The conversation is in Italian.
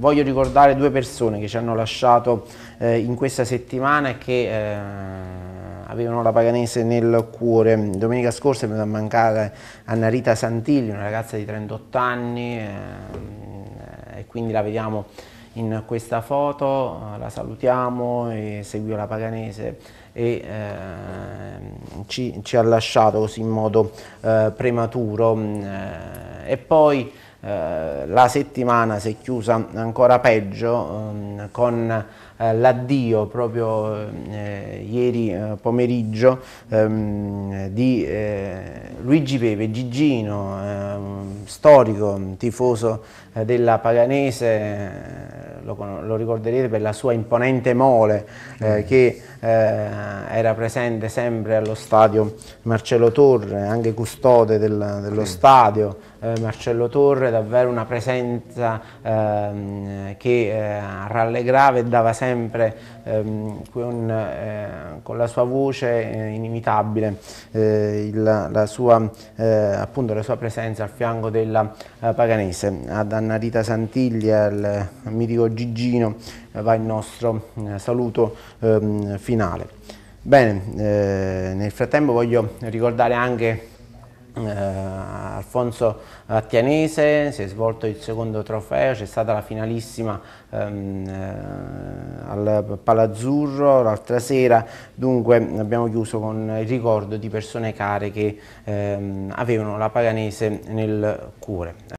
voglio ricordare due persone che ci hanno lasciato eh, in questa settimana e che eh, avevano la Paganese nel cuore. Domenica scorsa è venuta a mancare Anna Rita Santilli, una ragazza di 38 anni eh, e quindi la vediamo in questa foto, la salutiamo e seguiamo la Paganese e ehm, ci, ci, ha lasciato così in modo eh, prematuro. Mm, eh, e poi eh, la settimana si è chiusa ancora peggio ehm, con eh, l'addio proprio eh, ieri eh, pomeriggio ehm, di eh, Luigi Pepe, Gigino, ehm, storico tifoso della Paganese, lo, lo, ricorderete per la sua imponente mole mm. che era presente sempre allo stadio Marcello Torre, anche custode del, dello mm. stadio. Eh, Marcello Torre, davvero una presenza ehm, che eh, rallegrava e dava sempre ehm, con, eh, con, la sua voce inimitabile la, la, sua, appunto, la, sua, presenza al fianco della Paganese. Ad Annarita Santiglia, al mitico Gigino, va il nostro saluto ehm, finale. Bene, eh, nel frattempo voglio ricordare anche Uh, Alfonso Attianese, si è svolto il secondo trofeo, c'è stata la finalissima um, uh, al Palazzurro l'altra sera, dunque abbiamo chiuso con il ricordo di persone care che um, avevano la Paganese nel cuore.